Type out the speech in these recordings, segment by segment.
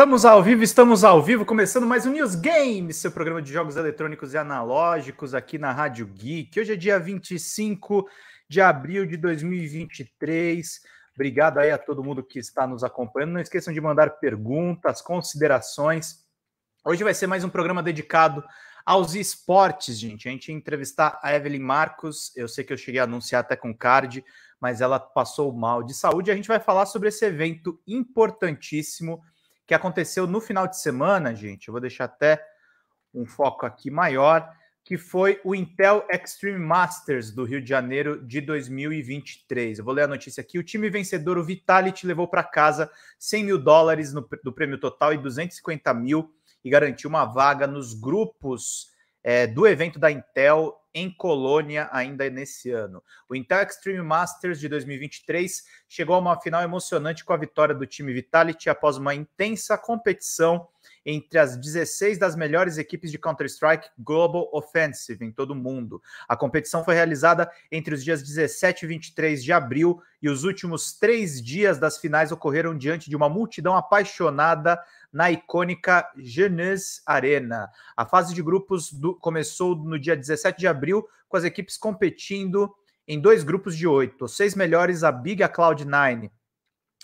Estamos ao vivo, estamos ao vivo, começando mais um News Games, seu programa de jogos eletrônicos e analógicos aqui na Rádio Geek. Hoje é dia 25 de abril de 2023. Obrigado aí a todo mundo que está nos acompanhando. Não esqueçam de mandar perguntas, considerações. Hoje vai ser mais um programa dedicado aos esportes, gente. A gente ia entrevistar a Evelyn Marcos. Eu sei que eu cheguei a anunciar até com card, mas ela passou mal de saúde. A gente vai falar sobre esse evento importantíssimo que aconteceu no final de semana, gente. Eu vou deixar até um foco aqui maior, que foi o Intel Extreme Masters do Rio de Janeiro de 2023. Eu vou ler a notícia aqui. O time vencedor, o Vitality, levou para casa 100 mil dólares no, do prêmio total e 250 mil e garantiu uma vaga nos grupos é, do evento da Intel em Colônia ainda nesse ano. O Intel Extreme Masters de 2023 chegou a uma final emocionante com a vitória do time Vitality após uma intensa competição entre as 16 das melhores equipes de Counter-Strike Global Offensive em todo o mundo. A competição foi realizada entre os dias 17 e 23 de abril e os últimos três dias das finais ocorreram diante de uma multidão apaixonada na icônica Genes Arena. A fase de grupos do, começou no dia 17 de abril, com as equipes competindo em dois grupos de oito. Os seis melhores, a Big a Cloud9,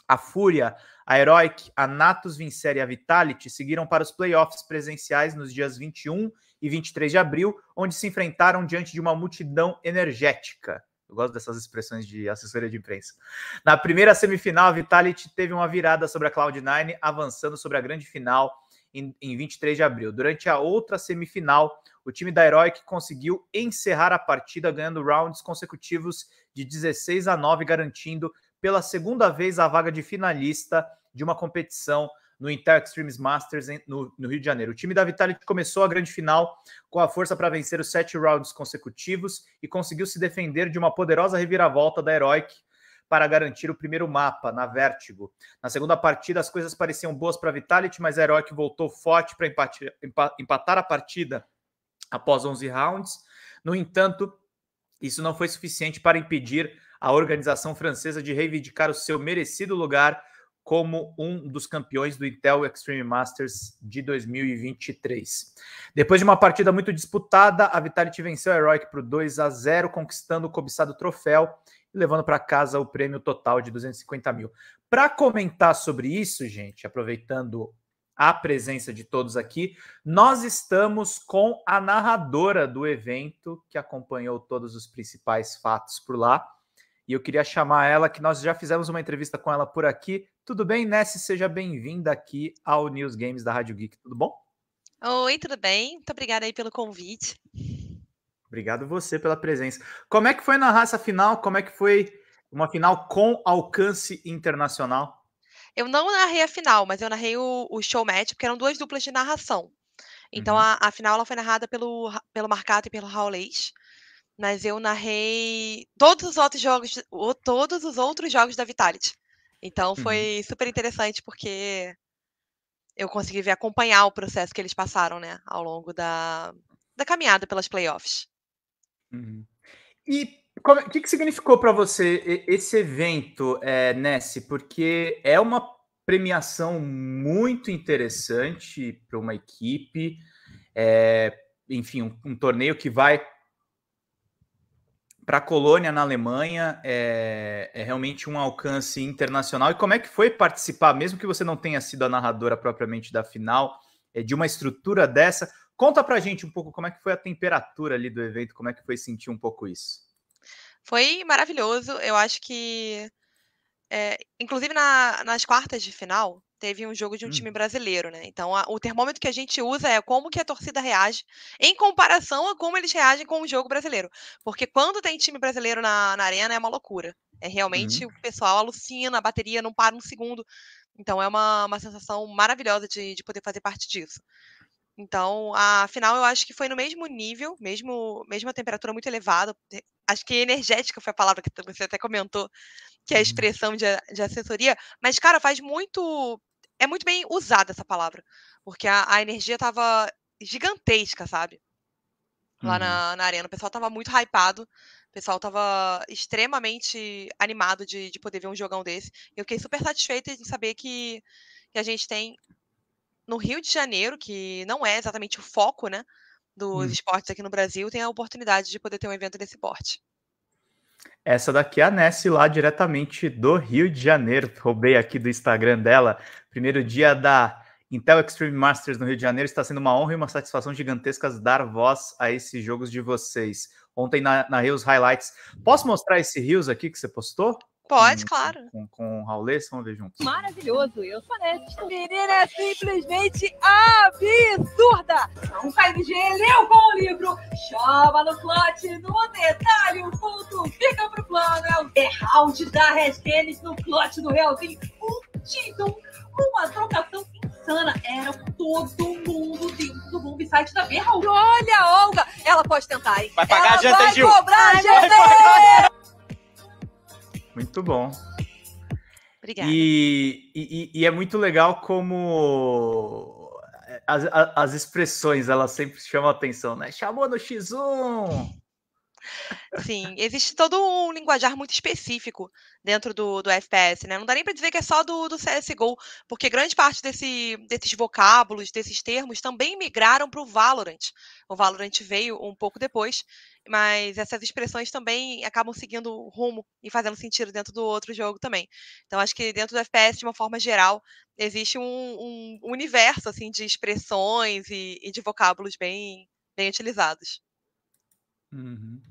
a Fúria, a Heroic, a Natus Vincere e a Vitality seguiram para os playoffs presenciais nos dias 21 e 23 de abril, onde se enfrentaram diante de uma multidão energética. Eu gosto dessas expressões de assessoria de imprensa. Na primeira semifinal, a Vitality teve uma virada sobre a Cloud9, avançando sobre a grande final em, em 23 de abril. Durante a outra semifinal, o time da Heroic conseguiu encerrar a partida ganhando rounds consecutivos de 16 a 9, garantindo pela segunda vez a vaga de finalista de uma competição no Inter Extremes Masters no, no, Rio de Janeiro. O time da Vitality começou a grande final com a força para vencer os sete rounds consecutivos e conseguiu se defender de uma poderosa reviravolta da Heroic para garantir o primeiro mapa na Vértigo. Na segunda partida, as coisas pareciam boas para a Vitality, mas a Heroic voltou forte para empatar a partida após 11 rounds. No entanto, isso não foi suficiente para impedir a organização francesa de reivindicar o seu merecido lugar como um dos campeões do Intel Extreme Masters de 2023. Depois de uma partida muito disputada, a Vitality venceu a Heroic por 2 a 0, conquistando o cobiçado troféu e levando para casa o prêmio total de 250 mil. Para comentar sobre isso, gente, aproveitando a presença de todos aqui, nós estamos com a narradora do evento que acompanhou todos os principais fatos por lá e eu queria chamar ela, que nós já fizemos uma entrevista com ela por aqui. Tudo bem, Nessie? Seja bem-vinda aqui ao News Games da Rádio Geek, tudo bom? Oi, tudo bem? Muito obrigada aí pelo convite. Obrigado você pela presença. Como é que foi na raça final? Como é que foi uma final com alcance internacional? Eu não narrei a final, mas eu narrei o, o show match, porque eram duas duplas de narração. Então, uhum. a, a, final ela foi narrada pelo, pelo Marcato e pelo Raulês mas eu narrei todos os outros jogos, todos os outros jogos da Vitality. Então foi uhum. super interessante porque eu consegui ver, acompanhar o processo que eles passaram, né, ao longo da, da caminhada pelas playoffs. Uhum. E o é, que, que significou para você esse evento, é, Porque é uma premiação muito interessante para uma equipe, é, enfim, um, um torneio que vai para a colônia na Alemanha é, é, realmente um alcance internacional. E como é que foi participar, mesmo que você não tenha sido a narradora propriamente da final, é, de uma estrutura dessa? Conta para gente um pouco como é que foi a temperatura ali do evento, como é que foi sentir um pouco isso. Foi maravilhoso. Eu acho que, é, inclusive na, nas quartas de final, teve um jogo de um hum. time brasileiro, né? Então a, o termômetro que a gente usa é como que a torcida reage em comparação a como eles reagem com o jogo brasileiro. Porque quando tem time brasileiro na, na arena é uma loucura. É realmente hum. o pessoal alucina, a bateria não para um segundo. Então é uma, uma sensação maravilhosa de, de poder fazer parte disso. Então, afinal eu acho que foi no mesmo nível, mesmo mesma temperatura muito elevada. Acho que energética foi a palavra que você até comentou, que é a uhum. expressão de, de assessoria. Mas, cara, faz muito é muito bem usada essa palavra, porque a, a energia tava gigantesca, sabe? Lá uhum. na, na, arena. O pessoal tava muito hypado, o pessoal tava extremamente animado de, de poder ver um jogão desse. Eu fiquei super satisfeita em saber que, que a gente tem no Rio de Janeiro, que não é exatamente o foco, né? Dos uhum. esportes aqui no Brasil, tem a oportunidade de poder ter um evento desse porte. Essa daqui é a Ness lá diretamente do Rio de Janeiro. Roubei aqui do Instagram dela Primeiro dia da Intel Extreme Masters no Rio de Janeiro. Está sendo uma honra e uma satisfação gigantescas dar voz a esses jogos de vocês. Ontem na, na Rios Highlights. Posso mostrar esse Rios aqui que você postou? Pode, com, claro. Com, com o Raulês, vamos ver juntos. Maravilhoso, eu sou nessa. Menina é simplesmente absurda. Não sai de leu com o livro, chama no plot, no detalhe, o ponto fica pro plano. É o The Round da Red no plot do Realzinho. Um título uma trocação insana. Era todo mundo dentro do bombsite da Berra. Olha, Olga! Ela pode tentar, hein? Vai pagar Ela a janta, vai Gil! Cobrar, vai gente! Pagar. Muito bom. Obrigada. E, e, e, é muito legal como as, as expressões elas sempre chamam a atenção, né? Chamou no X1, Sim, existe todo um linguajar muito específico dentro do, do FPS, né? Não dá nem para dizer que é só do, do CSGO, porque grande parte desse, desses vocábulos, desses termos, também migraram para o Valorant. O Valorant veio um pouco depois, mas essas expressões também acabam seguindo rumo e fazendo sentido dentro do outro jogo também. Então, acho que dentro do FPS, de uma forma geral, existe um, um universo assim de expressões e, e de vocábulos bem, bem utilizados. Uhum.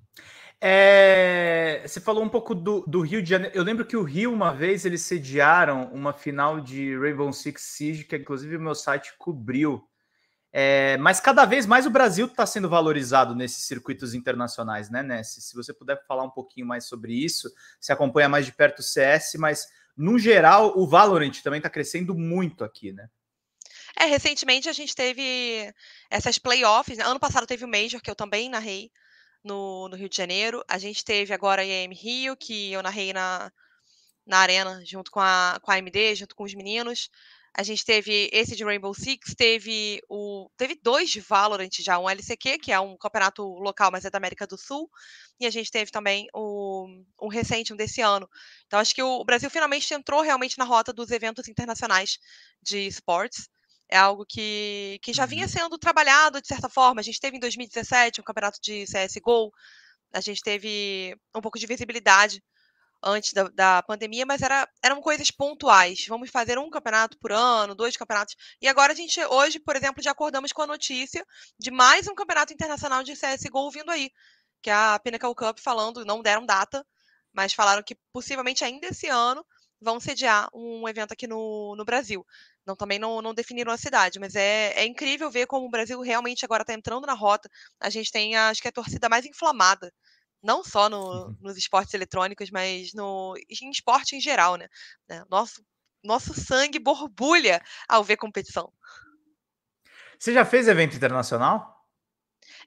É, você falou um pouco do, do, Rio de Janeiro. Eu lembro que o Rio, uma vez, eles sediaram uma final de Rainbow Six Siege, que inclusive o meu site cobriu. É, mas cada vez mais o Brasil está sendo valorizado nesses circuitos internacionais, né, Ness? Se você puder falar um pouquinho mais sobre isso, se acompanha mais de perto o CS, mas no geral o Valorant também está crescendo muito aqui, né? É, recentemente a gente teve essas playoffs. Né? Ano passado teve o Major, que eu também narrei no, no Rio de Janeiro. A gente teve agora a Rio, que eu narrei na, na arena, junto com a, com a AMD, junto com os meninos. A gente teve esse de Rainbow Six, teve o teve dois de Valorant já, um LCQ, que é um campeonato local, mas é da América do Sul, e a gente teve também o, um recente, um desse ano. Então acho que o Brasil finalmente entrou realmente na rota dos eventos internacionais de esportes é algo que, que já vinha uhum. sendo trabalhado de certa forma. A gente teve em 2017 um campeonato de CSGO, a gente teve um pouco de visibilidade antes da, da, pandemia, mas era, eram coisas pontuais. Vamos fazer um campeonato por ano, dois campeonatos. E agora a gente, hoje, por exemplo, já acordamos com a notícia de mais um campeonato internacional de CSGO vindo aí, que é a Pinnacle Cup falando, não deram data, mas falaram que possivelmente ainda esse ano vão sediar um evento aqui no, no Brasil. Não, também não, não definiram a cidade, mas é, é incrível ver como o Brasil realmente agora está entrando na rota. A gente tem, acho que, a torcida mais inflamada não só no, uhum. nos esportes eletrônicos, mas no, em esporte em geral, né? É, nosso, nosso sangue borbulha ao ver competição. Você já fez evento internacional?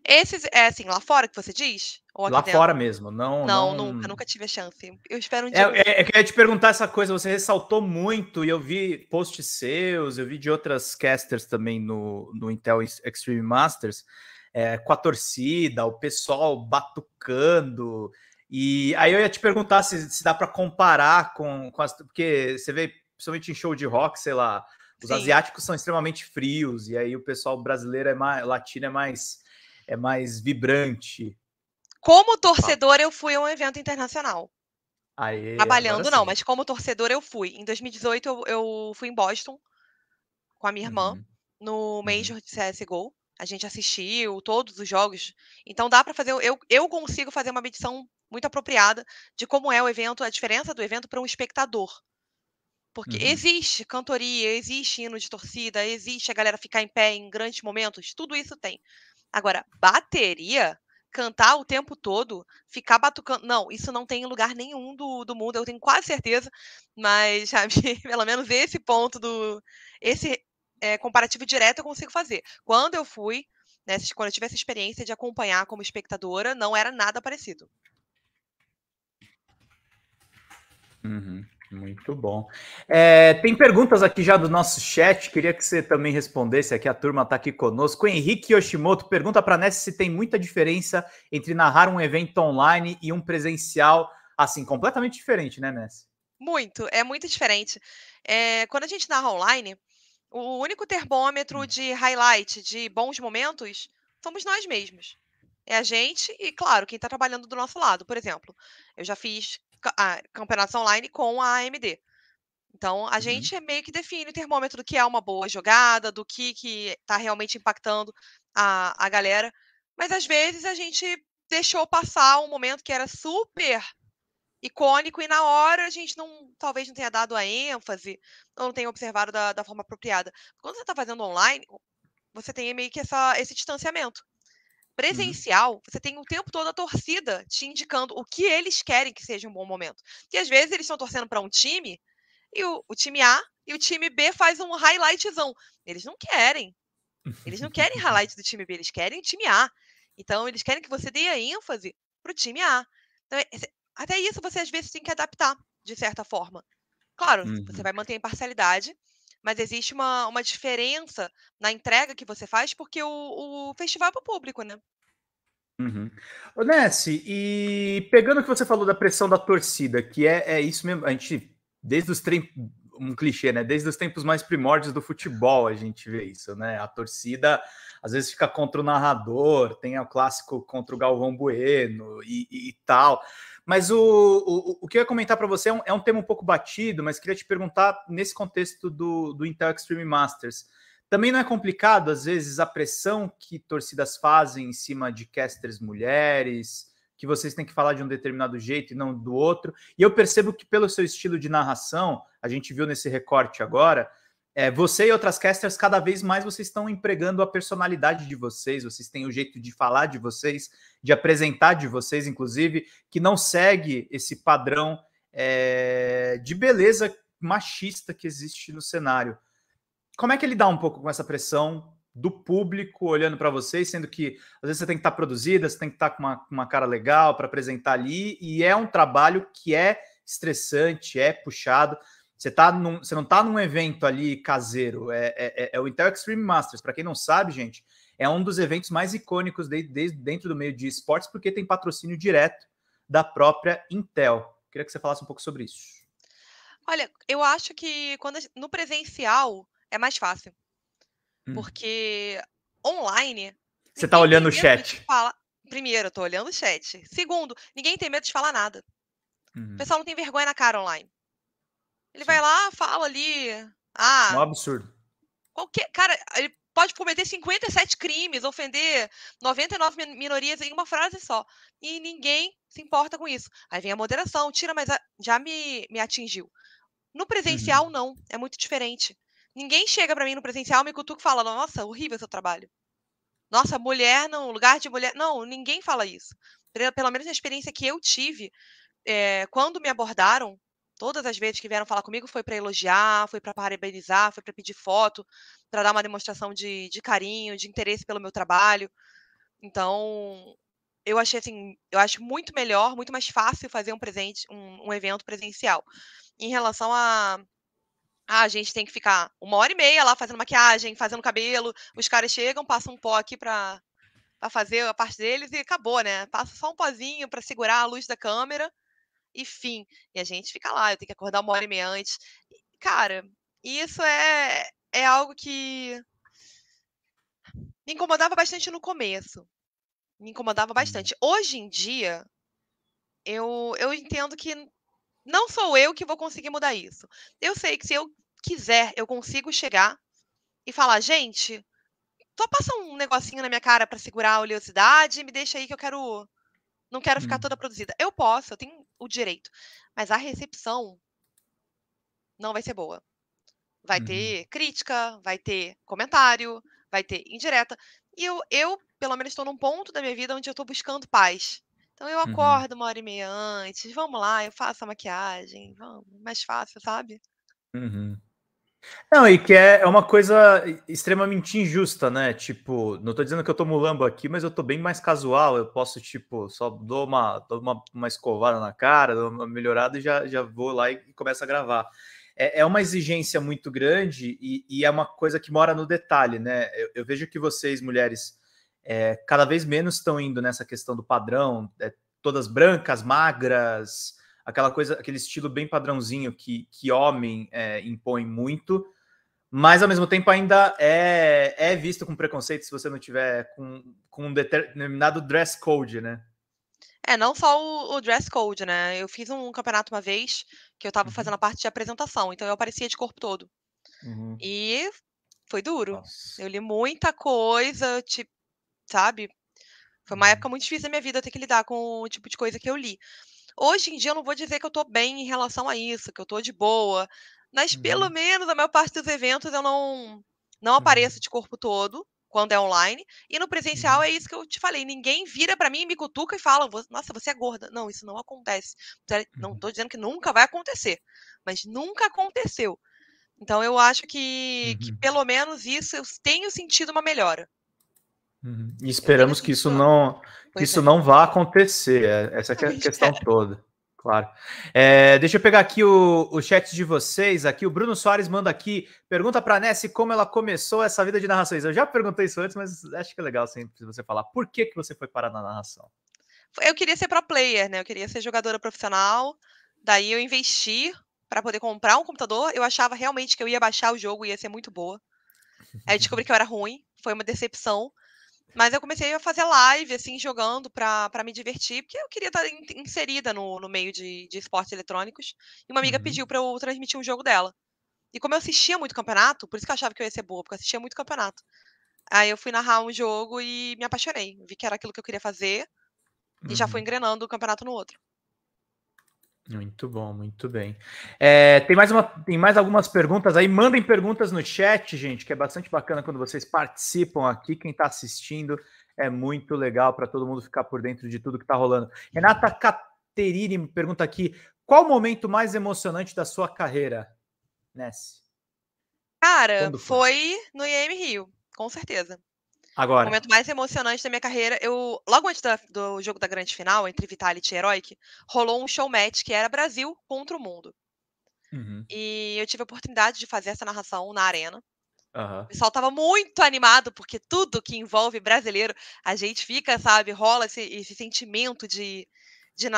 Esses, é assim, lá fora que você diz? lá dentro? fora mesmo, não, não... Não, nunca, nunca tive a chance. Eu espero um é, dia... É, é, eu ia te perguntar essa coisa, você ressaltou muito, e eu vi posts seus, eu vi de outras casters também no, no Intel Extreme Masters, é, com a torcida, o pessoal batucando... E aí eu ia te perguntar se, se dá para comparar com, com as... Porque você vê, principalmente em show de rock, sei lá, os Sim. asiáticos são extremamente frios, e aí o pessoal brasileiro é mais... Latino é mais é mais vibrante. Como torcedor, eu fui a um evento internacional. Aê, Trabalhando, não, mas como torcedor, eu fui. Em 2018, eu, eu fui em Boston com a minha irmã uhum. no uhum. Major de CSGO. A gente assistiu todos os jogos. Então dá para fazer. Eu, eu consigo fazer uma medição muito apropriada de como é o evento, a diferença do evento para um espectador. Porque uhum. existe cantoria, existe hino de torcida, existe a galera ficar em pé em grandes momentos, tudo isso tem. Agora, bateria, cantar o tempo todo, ficar batucando. Não, isso não tem em lugar nenhum do, do mundo, eu tenho quase certeza. Mas, sabe, pelo menos esse ponto do. Esse é, comparativo direto eu consigo fazer. Quando eu fui, né, quando eu tive essa experiência de acompanhar como espectadora, não era nada parecido. Uhum. Muito bom. É, tem perguntas aqui já do nosso chat, queria que você também respondesse aqui, a turma está aqui conosco. O Henrique Yoshimoto pergunta para a Ness se tem muita diferença entre narrar um evento online e um presencial, assim, completamente diferente, né, Ness? Muito, é muito diferente. É, quando a gente narra online, o único termômetro hum. de highlight, de bons momentos, somos nós mesmos. É a gente e, claro, quem está trabalhando do nosso lado. Por exemplo, eu já fiz campeonatos online com a AMD. Então, a uhum. gente meio que define o termômetro do que é uma boa jogada, do que que está realmente impactando a, a galera. Mas, às vezes, a gente deixou passar um momento que era super icônico e na hora a gente não talvez não tenha dado a ênfase ou não tenha observado da, da forma apropriada. Quando você está fazendo online, você tem meio que essa, esse distanciamento. Uhum. Presencial, uhum. você tem o tempo todo a torcida te indicando o que eles querem que seja um bom momento. Porque às vezes eles estão torcendo para um time e o, o time A e o time B faz um highlightzão. Eles não querem. Eles não querem highlight do time B, eles querem o time A. Então, eles querem que você dê a ênfase para o time A. Então, até isso você às vezes tem que adaptar, de certa forma. Claro, uhum. você vai manter a imparcialidade, mas existe uma, uma diferença na entrega que você faz, porque o, o festival é para o público, né? Uhum. Nessi, e pegando o que você falou da pressão da torcida, que é, é isso mesmo, a gente, desde os tempos, um clichê, né? Desde os tempos mais primórdios do futebol a gente vê isso, né? A torcida às vezes fica contra o narrador, tem o clássico contra o Galvão Bueno e, e, e tal. Mas o, o, o que eu ia comentar para você é um, é um, tema um pouco batido, mas queria te perguntar nesse contexto do, do Intel Extreme Masters. Também não é complicado, às vezes, a pressão que torcidas fazem em cima de casters mulheres, que vocês têm que falar de um determinado jeito e não do outro. E eu percebo que, pelo seu estilo de narração, a gente viu nesse recorte agora, é, você e outras casters, cada vez mais vocês estão empregando a personalidade de vocês, vocês têm o jeito de falar de vocês, de apresentar de vocês, inclusive, que não segue esse padrão é, de beleza machista que existe no cenário. Como é que ele dá um pouco com essa pressão do público olhando para vocês, sendo que às vezes você tem que estar tá produzida, você tem que estar tá com, uma, com uma cara legal para apresentar ali, e é um trabalho que é estressante, é puxado. Você, tá num, você não está num evento ali caseiro, é, é, é, é o Intel Extreme Masters. Para quem não sabe, gente, é um dos eventos mais icônicos de, de, dentro do meio de esportes, porque tem patrocínio direto da própria Intel. Queria que você falasse um pouco sobre isso. Olha, eu acho que quando no presencial é mais fácil. Hum. Porque online. Você está olhando o chat. Fala... Primeiro, eu tô olhando o chat. Segundo, ninguém tem medo de falar nada. Uhum. O pessoal não tem vergonha na cara online. Ele Sim. vai lá, fala ali. Ah. Um absurdo. Qualquer. Cara, ele pode cometer 57 crimes, ofender 99 minorias em uma frase só. E ninguém se importa com isso. Aí vem a moderação, tira, mas já me, me atingiu. No presencial, uhum. não. É muito diferente. Ninguém chega para mim no presencial, me cutuca e fala: Nossa, horrível seu trabalho. Nossa, mulher, não, lugar de mulher. Não, ninguém fala isso. Pelo menos na experiência que eu tive, é, quando me abordaram Todas as vezes que vieram falar comigo foi para elogiar, foi para parabenizar, foi para pedir foto, para dar uma demonstração de, de carinho, de interesse pelo meu trabalho. Então, eu achei assim, eu acho muito melhor, muito mais fácil fazer um presente, um, um evento presencial. Em relação a a gente tem que ficar uma hora e meia lá fazendo maquiagem, fazendo cabelo, os caras chegam, passam um pó aqui para fazer a parte deles e acabou, né? Passa só um pozinho para segurar a luz da câmera e fim. E a gente fica lá, eu tenho que acordar uma hora e meia antes. Cara, isso é, é algo que me incomodava bastante no começo. Me incomodava uhum. bastante. Hoje em dia, eu, eu entendo que não sou eu que vou conseguir mudar isso. Eu sei que se eu quiser, eu consigo chegar e falar, gente, só passa um negocinho na minha cara para segurar a oleosidade, me deixa aí que eu quero não quero ficar hum. toda produzida. Eu posso, eu tenho o direito. Mas a recepção não vai ser boa. Vai uhum. ter crítica, vai ter comentário, vai ter indireta. E eu, eu pelo menos, estou num ponto da minha vida onde eu estou buscando paz. Então eu uhum. acordo uhum. uma hora e meia antes, vamos lá, eu faço a maquiagem, vamos, mais fácil, sabe? Uhum. Não, e que é, é, uma coisa extremamente injusta, né? Tipo, não tô dizendo que eu tô mulambo aqui, mas eu tô bem mais casual. Eu posso, tipo, só dou uma, dou uma, uma escovada na cara, dou uma melhorada e já, já vou lá e, e começo a gravar. É, é uma exigência muito grande e, e, é uma coisa que mora no detalhe, né? Eu, eu vejo que vocês, mulheres, é, cada vez menos estão indo nessa questão do padrão, é, todas brancas, magras, aquela coisa, aquele estilo bem padrãozinho que, que homem é, impõe muito, mas ao mesmo tempo ainda é, é visto com preconceito se você não tiver com, com um determinado dress code, né? É, não só o, o, dress code, né? Eu fiz um campeonato uma vez que eu tava uhum. fazendo a parte de apresentação, então eu aparecia de corpo todo. Uhum. E foi duro. Nossa. Eu li muita coisa, tipo, sabe? Foi uma uhum. época muito difícil da minha vida ter que lidar com o tipo de coisa que eu li. Hoje em dia eu não vou dizer que eu estou bem em relação a isso, que eu estou de boa, mas uhum. pelo menos a maior parte dos eventos eu não não uhum. apareço de corpo todo quando é online. E no presencial uhum. é isso que eu te falei. Ninguém vira para mim, me cutuca e fala: "Nossa, você é gorda". Não, isso não acontece. Não estou uhum. dizendo que nunca vai acontecer, mas nunca aconteceu. Então eu acho que, que uhum. pelo menos isso eu tenho sentido uma melhora. Uhum. E esperamos que isso não, que isso é. não vá acontecer. É, essa é a é. questão toda. Claro. É, deixa eu pegar aqui o, o chat de vocês. Aqui o Bruno Soares manda aqui. Pergunta para a como ela começou essa vida de narrações. Eu já perguntei isso antes, mas acho que é legal sempre você falar. Por que, que você foi parar na narração? Eu queria ser pro player, né? Eu queria ser jogadora profissional. Daí eu investi para poder comprar um computador. Eu achava realmente que eu ia baixar o jogo e ia ser muito boa. Aí descobri que eu era ruim. Foi uma decepção. Mas eu comecei a fazer live, assim, jogando para me divertir, porque eu queria estar tá inserida no, no meio de, de esportes eletrônicos. E uma amiga uhum. pediu para eu transmitir um jogo dela. E como eu assistia muito campeonato, por isso que eu achava que eu ia ser boa, porque eu assistia muito campeonato. Aí eu fui narrar um jogo e me apaixonei. Vi que era aquilo que eu queria fazer. E já fui uhum. engrenando o um campeonato no outro. Muito bom, muito bem. É, tem, mais uma, tem mais algumas perguntas aí. Mandem perguntas no chat, gente, que é bastante bacana quando vocês participam aqui. Quem está assistindo é muito legal para todo mundo ficar por dentro de tudo que está rolando. Renata Caterini pergunta aqui: qual o momento mais emocionante da sua carreira, Ness? Cara, foi? foi no IEM Rio, com certeza. Agora. O momento mais emocionante da minha carreira, eu logo antes da, do jogo da grande final entre Vitality e Heroic, rolou um show match que era Brasil contra o mundo. Uhum. E eu tive a oportunidade de fazer essa narração na arena. Uhum. O pessoal tava muito animado, porque tudo que envolve brasileiro, a gente fica, sabe, rola esse, esse sentimento de, de,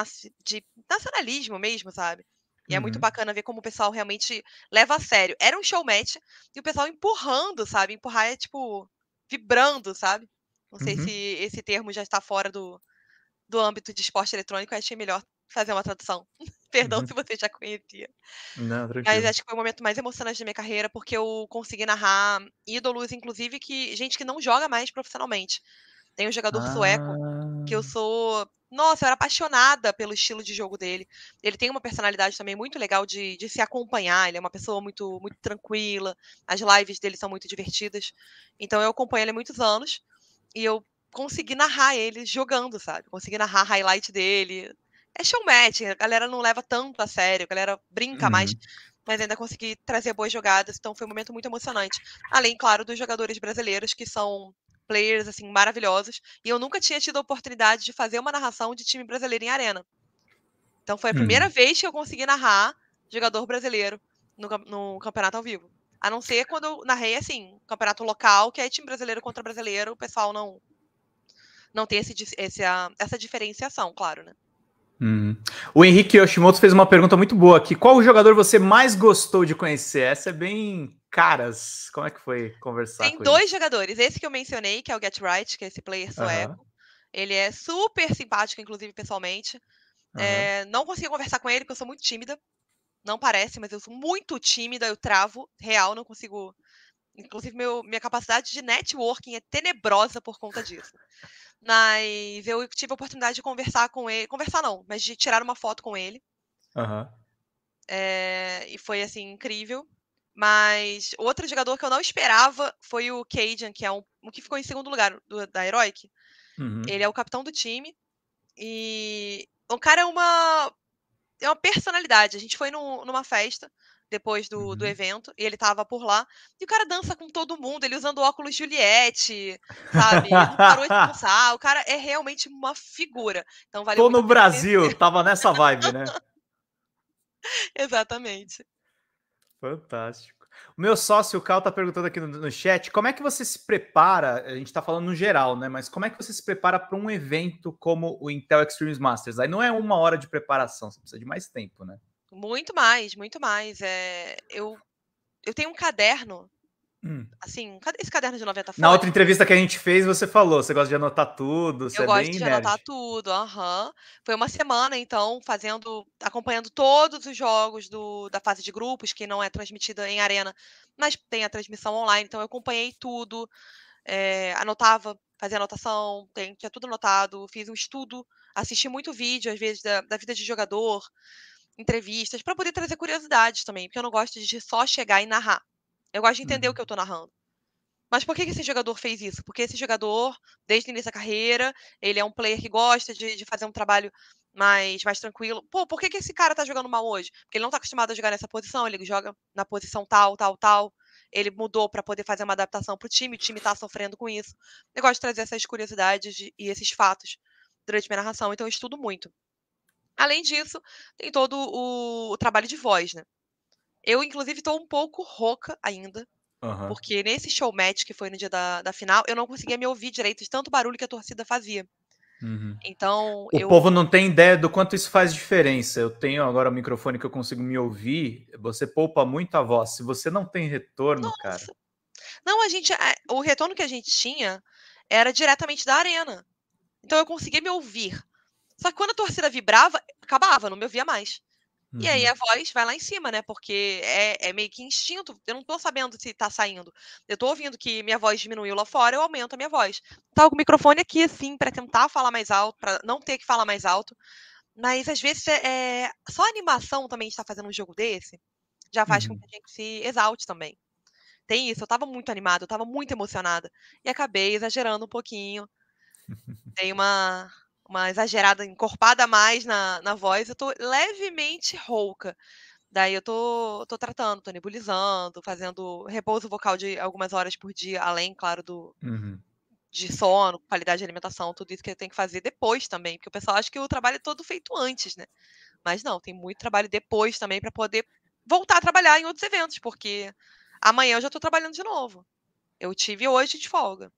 de, nacionalismo mesmo, sabe? E uhum. é muito uhum. bacana ver como o pessoal realmente leva a sério. Era um show match e o pessoal empurrando, sabe? Empurrar é tipo vibrando, sabe? Não sei uhum. se esse termo já está fora do, do âmbito de esporte eletrônico, achei melhor fazer uma tradução. Perdão uhum. se você já conhecia. Não, Mas acho que foi o momento mais emocionante da minha carreira, porque eu consegui narrar ídolos, inclusive, que gente que não joga mais profissionalmente. Tem um jogador ah. sueco que eu ah. sou nossa, eu era apaixonada pelo estilo de jogo dele. Ele tem uma personalidade também muito legal de, de se acompanhar. Ele é uma pessoa muito, muito tranquila. As lives dele são muito divertidas. Então eu acompanho ele há muitos anos e eu consegui narrar ele jogando, sabe? Consegui narrar highlight dele. É showmatch, a galera não leva tanto a sério, a galera brinca uhum. mais, mas ainda consegui trazer boas jogadas, então foi um momento muito emocionante. Além, claro, dos jogadores brasileiros que são players assim maravilhosos, e eu nunca tinha tido a oportunidade de fazer uma narração de time brasileiro em arena. Então foi a primeira hum. vez que eu consegui narrar jogador brasileiro no, no, campeonato ao vivo. A não ser quando eu narrei assim, campeonato local, que é time brasileiro contra brasileiro, o pessoal não não tem esse, esse a, essa diferenciação, claro, né? Hum. O Henrique Yoshimoto fez uma pergunta muito boa aqui. Qual jogador você mais gostou de conhecer? Essa é bem caras. Como é que foi conversar Tem dois ele? jogadores. Esse que eu mencionei, que é o Get Right, que é esse player sueco. Uhum. Ele é super simpático, inclusive, pessoalmente. Uhum. É, não consegui conversar com ele, porque eu sou muito tímida. Não parece, mas eu sou muito tímida, eu travo, real, não consigo. Inclusive, meu, minha capacidade de networking é tenebrosa por conta disso. mas eu tive a oportunidade de conversar com ele. Conversar não, mas de tirar uma foto com ele. Uhum. É, e foi assim, incrível. Mas outro jogador que eu não esperava foi o Cajun, que é um, que ficou em segundo lugar do, da Heroic. Uhum. Ele é o capitão do time. E o cara é uma, é uma personalidade. A gente foi no, numa festa depois do, uhum. do evento, e ele tava por lá. E o cara dança com todo mundo, ele usando óculos Juliette, sabe? Ele não parou de dançar. O cara é realmente uma figura. Então valeu Tô no Brasil, conhecer. tava nessa vibe, né? Exatamente. Fantástico. O meu sócio, o Cal, tá perguntando aqui no, no chat, como é que você se prepara, a gente tá falando no geral, né, mas como é que você se prepara para um evento como o Intel Extremes Masters? Aí não é uma hora de preparação, você precisa de mais tempo, né? Muito mais, muito mais. É, eu, eu tenho um caderno Hum. Assim, cadê esse caderno de 90 folhas? Na outra entrevista que a gente fez, você falou, você gosta de anotar tudo, você Eu é gosto de nerd. anotar tudo, aham. Uhum. Foi uma semana, então, fazendo, acompanhando todos os jogos do, da fase de grupos, que não é transmitida em arena, mas tem a transmissão online, então eu acompanhei tudo, é, anotava, fazia anotação, tem, tinha tudo anotado, fiz um estudo, assisti muito vídeo, às vezes, da, da vida de jogador, entrevistas, para poder trazer curiosidades também, porque eu não gosto de só chegar e narrar. Eu gosto de entender uhum. o que eu estou narrando. Mas por que esse jogador fez isso? Porque esse jogador, desde o início da carreira, ele é um player que gosta de, de fazer um trabalho mais, mais tranquilo. Pô, por que, que esse cara tá jogando mal hoje? Porque ele não tá acostumado a jogar nessa posição, ele joga na posição tal, tal, tal. Ele mudou para poder fazer uma adaptação pro time, o time tá sofrendo com isso. Eu gosto de trazer essas curiosidades e esses fatos durante minha narração, então eu estudo muito. Além disso, tem todo o, o trabalho de voz, né? Eu, inclusive, tô um pouco rouca ainda. Uhum. Porque nesse show match que foi no dia da, da final, eu não conseguia me ouvir direito de tanto barulho que a torcida fazia. Uhum. Então. O eu... povo não tem ideia do quanto isso faz diferença. Eu tenho agora o microfone que eu consigo me ouvir. Você poupa muito a voz. Se você não tem retorno, Nossa. cara. Não, a gente. É, o retorno que a gente tinha era diretamente da arena. Então eu conseguia me ouvir. Só que quando a torcida vibrava, acabava, não me ouvia mais. Uhum. E aí uhum. a voz vai lá em cima, né? Porque é, é meio que instinto. Eu não tô sabendo se tá saindo. Eu tô ouvindo que minha voz diminuiu lá fora, eu aumento a minha voz. Tá com o microfone aqui, assim, para tentar falar mais alto, para não ter que falar mais alto. Mas às vezes é, é só animação também está fazendo um jogo desse já faz uhum. com que uhum. a gente se exalte também. Tem isso, eu tava muito animada, eu tava muito emocionada e acabei exagerando um pouquinho. Tem uma uma exagerada, encorpada mais na, na voz, eu tô levemente rouca. Daí eu tô, tô tratando, tô nebulizando, fazendo repouso vocal de algumas horas por dia, além, claro, do uhum. de sono, qualidade de alimentação, tudo isso que eu tenho que fazer depois também, porque o pessoal acha que o trabalho é todo feito antes, né? Mas não, tem muito trabalho depois também para poder voltar a trabalhar em outros eventos, porque amanhã eu já tô trabalhando de novo. Eu tive hoje de folga.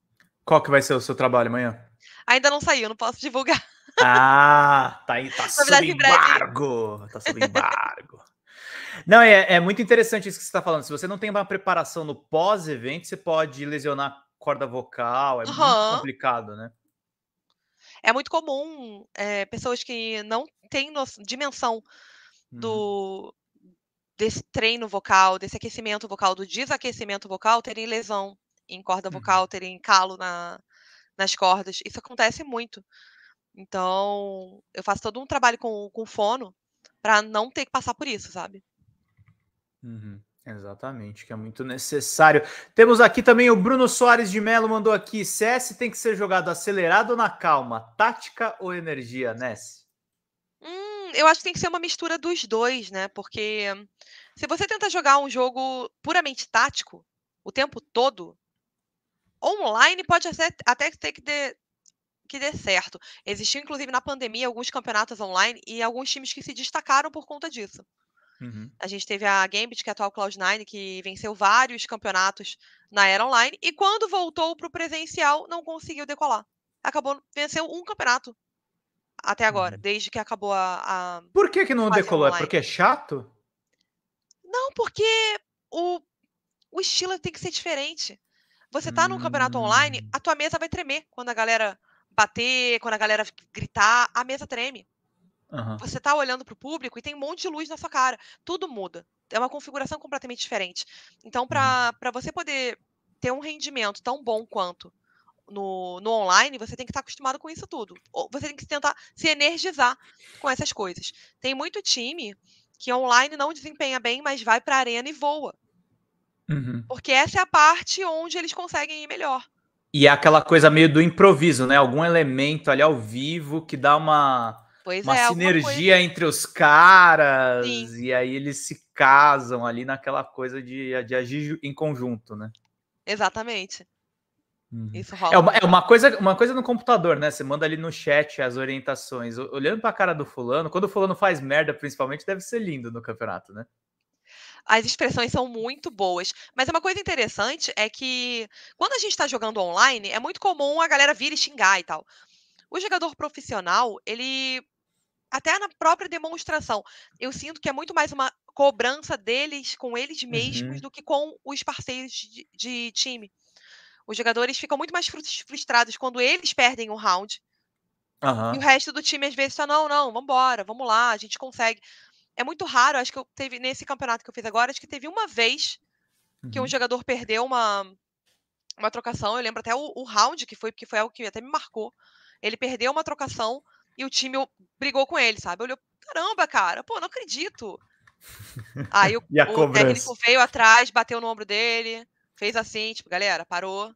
Qual que vai ser o seu trabalho amanhã? Ainda não saiu, não posso divulgar. Ah, tá, tá sob embargo. Tá sob embargo. Não, é, é muito interessante isso que você está falando. Se você não tem uma preparação no pós-evento, você pode lesionar corda vocal, é uhum. muito complicado, né? É muito comum é, pessoas que não têm dimensão do, uhum. desse treino vocal, desse aquecimento vocal, do desaquecimento vocal, terem lesão em corda uhum. vocal, terem calo na, nas cordas. Isso acontece muito. Então, eu faço todo um trabalho com, com fono para não ter que passar por isso, sabe? Uhum. Exatamente, que é muito necessário. Temos aqui também o Bruno Soares de Mello mandou aqui: CS tem que ser jogado acelerado ou na calma? Tática ou energia, Ness? Hum, eu acho que tem que ser uma mistura dos dois, né? Porque se você tenta jogar um jogo puramente tático o tempo todo, online pode até ter que ter que dê certo. Existiu, inclusive, na pandemia, alguns campeonatos online e alguns times que se destacaram por conta disso. Uhum. A gente teve a Gambit, que é a atual Cloud9, que venceu vários campeonatos na era online, e quando voltou para o presencial, não conseguiu decolar. Acabou, venceu um campeonato até agora, uhum. desde que acabou a. a por que, que não decolou? É online. É porque é chato? Não, porque o, o estilo tem que ser diferente. Você tá num campeonato online, a tua mesa vai tremer quando a galera bater, quando a galera gritar, a mesa treme. Uhum. Você tá olhando pro público e tem um monte de luz na sua cara. Tudo muda. É uma configuração completamente diferente. Então, para uhum. você poder ter um rendimento tão bom quanto no, no online, você tem que estar tá acostumado com isso tudo. Ou você tem que tentar se energizar com essas coisas. Tem muito time que online não desempenha bem, mas vai para a arena e voa. Uhum. Porque essa é a parte onde eles conseguem ir melhor. E é aquela coisa meio do improviso, né? Algum elemento ali ao vivo que dá uma, pois uma é, sinergia entre os caras. Sim. E aí eles se casam ali naquela coisa de, de agir em conjunto, né? Exatamente. Uhum. Isso rola. É uma, é uma, coisa, uma coisa no computador, né? Você manda ali no chat as orientações. Olhando para a cara do fulano, quando o fulano faz merda, principalmente, deve ser lindo no campeonato, né? as expressões são muito boas. Mas uma coisa interessante é que quando a gente está jogando online, é muito comum a galera vir e xingar e tal. O jogador profissional, ele. Até na própria demonstração, eu sinto que é muito mais uma cobrança deles com eles mesmos uhum. do que com os parceiros de, de time. Os jogadores ficam muito mais frustrados quando eles perdem um round. Uhum. E o resto do time, às vezes, só, não, não, vambora, vamos lá, a gente consegue é muito raro, acho que eu teve nesse campeonato que eu fiz agora, acho que teve uma vez que uhum. um jogador perdeu uma, uma trocação. Eu lembro até o, o, round que foi, porque foi algo que até me marcou. Ele perdeu uma trocação e o time brigou com ele, sabe? Olhou, caramba, cara, pô, não acredito. Aí o, o técnico veio atrás, bateu no ombro dele, fez assim, tipo, galera, parou.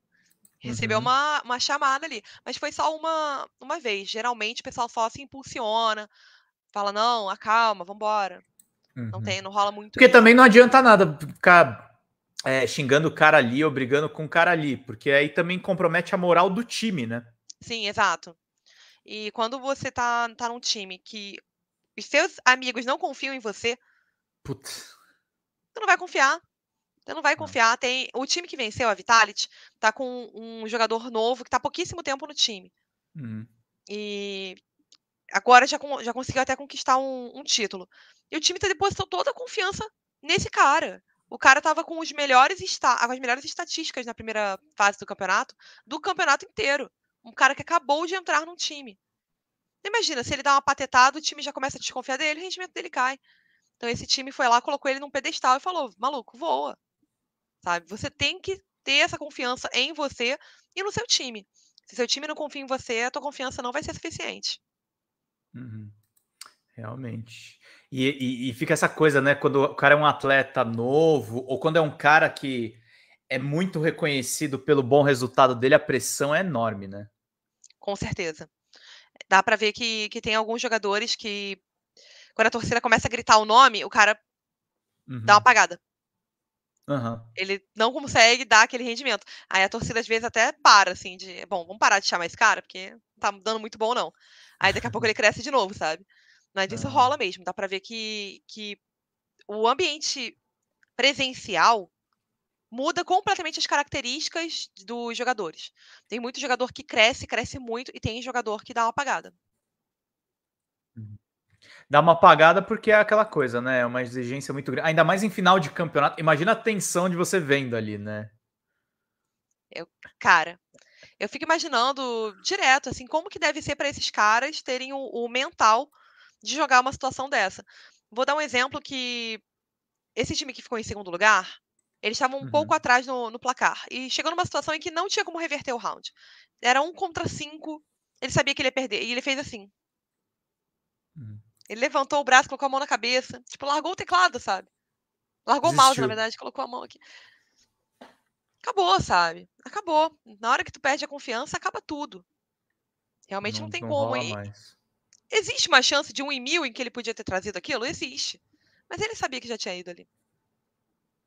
Recebeu uhum. uma, uma chamada ali. Mas foi só uma, uma vez. Geralmente o pessoal só assim, se impulsiona, fala, não, acalma, vambora. Uhum. Não tem, não rola muito. Porque isso. também não adianta nada ficar é, xingando o cara ali ou brigando com o cara ali, porque aí também compromete a moral do time, né? Sim, exato. E quando você tá, tá num time que os seus amigos não confiam em você, Putz. você não vai confiar. você não vai é. confiar. Tem o time que venceu, a Vitality, tá com um jogador novo que tá pouquíssimo tempo no time. Uhum. E agora já, já conseguiu até conquistar um, um título. E o time tá depositando toda a confiança nesse cara. O cara tava com os melhores esta, as melhores estatísticas na primeira fase do campeonato, do campeonato inteiro. Um cara que acabou de entrar num time. Imagina, se ele dá uma patetada, o time já começa a desconfiar dele, o rendimento dele cai. Então esse time foi lá, colocou ele num pedestal e falou: "Maluco, voa". Sabe? Você tem que ter essa confiança em você e no seu time. Se seu time não confia em você, a tua confiança não vai ser suficiente. Uhum. Realmente. E, e, e, fica essa coisa, né? Quando o cara é um atleta novo, ou quando é um cara que é muito reconhecido pelo bom resultado dele, a pressão é enorme, né? Com certeza. Dá para ver que, que tem alguns jogadores que, quando a torcida começa a gritar o nome, o cara uhum. dá uma uhum. apagada. Uhum. Ele não consegue dar aquele rendimento. Aí a torcida às vezes até para, assim, de bom, vamos parar de chamar esse cara, porque não tá dando muito bom, não. Aí daqui a pouco ele cresce de novo, sabe? Mas isso uhum. rola mesmo, dá pra ver que, que o ambiente presencial muda completamente as características dos jogadores. Tem muito jogador que cresce, cresce muito, e tem jogador que dá uma apagada dá uma apagada porque é aquela coisa, né? É uma exigência muito grande. Ainda mais em final de campeonato. Imagina a tensão de você vendo ali, né? Eu, cara, eu fico imaginando direto, assim, como que deve ser para esses caras terem o, o, mental de jogar uma situação dessa. Vou dar um exemplo que esse time que ficou em segundo lugar, eles estavam um uhum. pouco atrás no, no placar. E chegou numa situação em que não tinha como reverter o round. Era um contra cinco. Ele sabia que ele ia perder. E ele fez assim. Hum. Ele levantou o braço, colocou a mão na cabeça. Tipo, largou o teclado, sabe? Largou Desistiu. o mouse, na verdade, colocou a mão aqui. Acabou, sabe? Acabou. Na hora que tu perde a confiança, acaba tudo. Realmente não, não tem não como. E... Existe uma chance de um em mil em que ele podia ter trazido aquilo? Existe. Mas ele sabia que já tinha ido ali.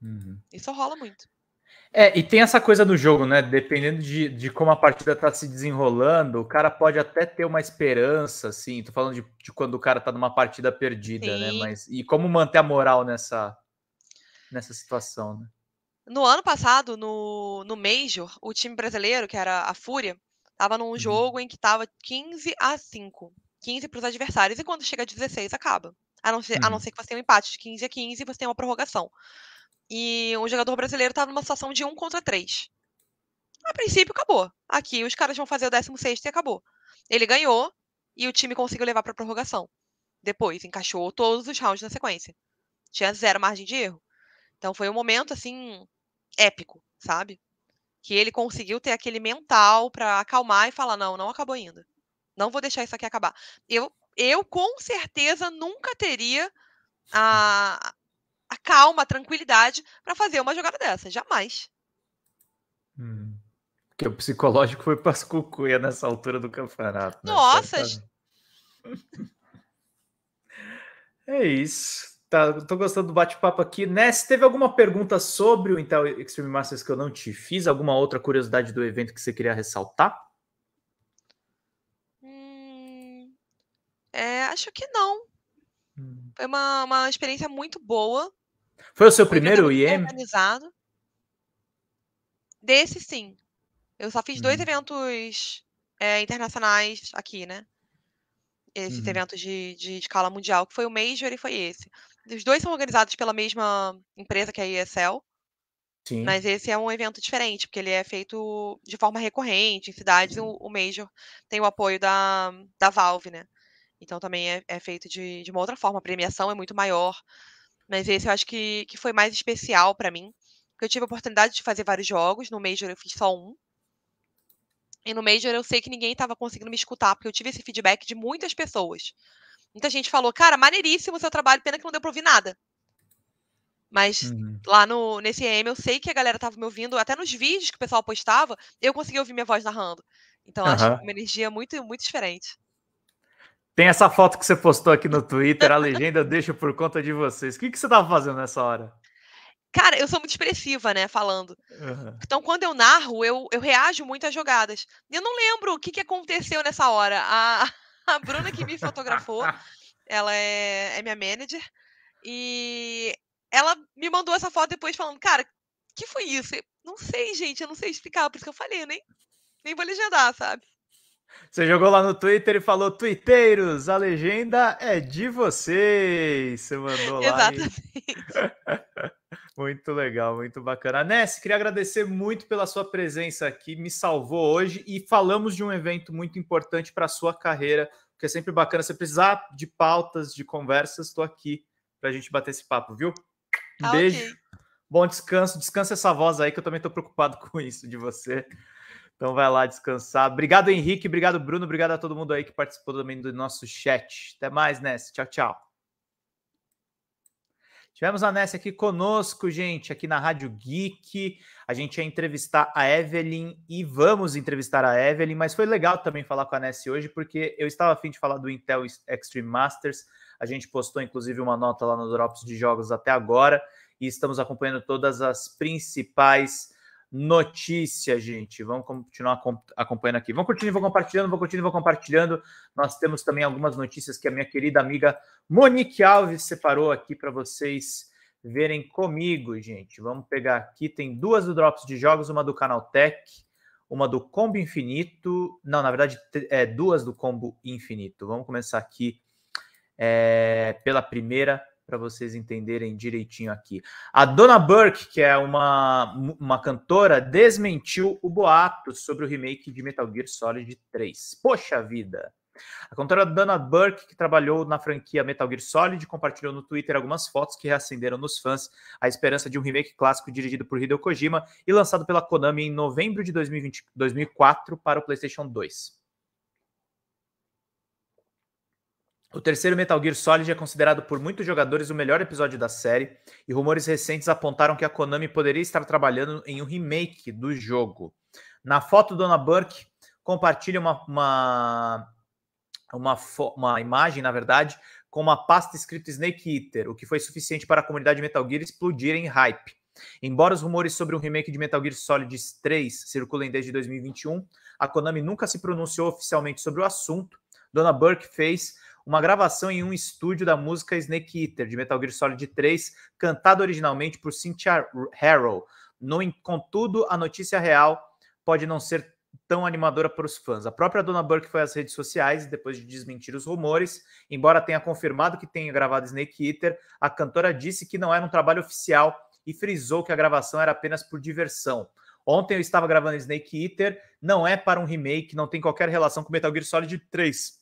Uhum. Isso rola muito. É, e tem essa coisa do jogo, né? Dependendo de, de como a partida tá se desenrolando, o cara pode até ter uma esperança, assim. Tô falando de, de quando o cara tá numa partida perdida, né? Sim. né? Mas e como manter a moral nessa, nessa situação, né? No ano passado, no, no Major, o time brasileiro, que era a Fúria, tava num uhum. jogo em que tava 15 a 5. 15 para os adversários, e quando chega a 16, acaba. A não, ser, uhum. a não uhum. ser que você tenha um empate de 15 a 15 e você tenha uma prorrogação. E o jogador brasileiro estava tá numa situação de um contra três. A princípio, acabou. Aqui os caras vão fazer o 16 e acabou. Ele ganhou e o time conseguiu levar para a prorrogação. Depois, encaixou todos os rounds na sequência. Tinha zero margem de erro. Então foi um momento, assim, épico, sabe? Que ele conseguiu ter aquele mental para acalmar e falar: não, não acabou ainda. Não vou deixar isso aqui acabar. Eu, eu com certeza, nunca teria a, a calma, a tranquilidade para fazer uma jogada dessa. Jamais. Hum. Porque o psicológico foi para as cucuia nessa altura do campeonato. Né? Nossa! É isso. Tá, tô gostando do bate-papo aqui. Ness, teve alguma pergunta sobre o Intel Extreme Masters que eu não te fiz? Alguma outra curiosidade do evento que você queria ressaltar? Hum, é, acho que não. Hum. Foi uma, uma experiência muito boa. Foi o seu primeiro IEM? Organizado. Desse, sim. Eu só fiz hum. dois eventos é, internacionais aqui, né? Esses uhum. eventos de, de escala mundial, que foi o Major e foi esse. Os dois são organizados pela mesma empresa, que é a ESL. Sim. Mas esse é um evento diferente, porque ele é feito de forma recorrente em cidades. O, uhum. o, Major tem o apoio da, da Valve, né? Então também é, é feito de, de uma outra forma. A premiação é muito maior. Mas esse eu acho que, que foi mais especial para mim. Porque eu tive a oportunidade de fazer vários jogos. No Major eu fiz só um. E no Major eu sei que ninguém estava conseguindo me escutar, porque eu tive esse feedback de muitas pessoas. Muita gente falou, cara, maneiríssimo o seu trabalho, pena que não deu pra ouvir nada. Mas uhum. lá no, nesse EM eu sei que a galera tava me ouvindo, até nos vídeos que o pessoal postava, eu consegui ouvir minha voz narrando. Então uhum. acho uma energia muito, muito diferente. Tem essa foto que você postou aqui no Twitter, a legenda deixa por conta de vocês. O que, que você estava fazendo nessa hora? Cara, eu sou muito expressiva, né, falando. Uhum. Então, quando eu narro, eu, eu reajo muito às jogadas. Eu não lembro o que, que aconteceu nessa hora. A, a Bruna que me fotografou, ela é, é minha manager, e ela me mandou essa foto depois falando, cara, que foi isso? Eu, não sei, gente, eu não sei explicar, por isso que eu falei, eu nem, nem vou legendar, sabe? Você jogou lá no Twitter e falou: Twitteiros, a legenda é de vocês. Você mandou lá. Exatamente. muito legal, muito bacana. Ness, queria agradecer muito pela sua presença aqui, me salvou hoje e falamos de um evento muito importante para a sua carreira, porque é sempre bacana. Se precisar de pautas, de conversas, estou aqui para a gente bater esse papo, viu? Um ah, beijo. Okay. Bom descanso, descansa essa voz aí, que eu também estou preocupado com isso de você. Então vai lá descansar. Obrigado, Henrique. Obrigado, Bruno. Obrigado a todo mundo aí que participou também do nosso chat. Até mais, Ness. Tchau, tchau. Tivemos a Ness aqui conosco, gente, aqui na Rádio Geek. A gente ia entrevistar a Evelyn e vamos entrevistar a Evelyn, mas foi legal também falar com a Ness hoje, porque eu estava afim de falar do Intel Extreme Masters. A gente postou, inclusive, uma nota lá no Drops de Jogos até agora e estamos acompanhando todas as principais notícia, gente. Vamos continuar acompanhando aqui. Vão curtindo, vão compartilhando, vão curtindo, vão compartilhando. Nós temos também algumas notícias que a minha querida amiga Monique Alves separou aqui para vocês verem comigo, gente. Vamos pegar aqui, tem duas do Drops de Jogos, uma do Canaltech, uma do Combo Infinito. Não, na verdade, é duas do Combo Infinito. Vamos começar aqui é, pela primeira para vocês entenderem direitinho aqui. A Donna Burke, que é uma, uma cantora, desmentiu o boato sobre o remake de Metal Gear Solid 3. Poxa vida! A cantora Dana Burke, que trabalhou na franquia Metal Gear Solid, compartilhou no Twitter algumas fotos que reacenderam nos fãs a esperança de um remake clássico dirigido por Hideo Kojima e lançado pela Konami em novembro de 2020, 2004 para o PlayStation 2. O terceiro Metal Gear Solid é considerado por muitos jogadores o melhor episódio da série, e rumores recentes apontaram que a Konami poderia estar trabalhando em um remake do jogo. Na foto, Dona Burke compartilha uma, uma, uma, uma imagem, na verdade, com uma pasta escrita Snake Eater, o que foi suficiente para a comunidade Metal Gear explodir em hype. Embora os rumores sobre um remake de Metal Gear Solid 3 circulem desde 2021, a Konami nunca se pronunciou oficialmente sobre o assunto. Dona Burke fez uma gravação em um estúdio da música Snake Eater, de Metal Gear Solid 3, cantada originalmente por Cynthia Harrell. No, contudo, a notícia real pode não ser tão animadora para os fãs. A própria Dona Burke foi às redes sociais depois de desmentir os rumores. Embora tenha confirmado que tenha gravado Snake Eater, a cantora disse que não era um trabalho oficial e frisou que a gravação era apenas por diversão. Ontem eu estava gravando Snake Eater, não é para um remake, não tem qualquer relação com Metal Gear Solid 3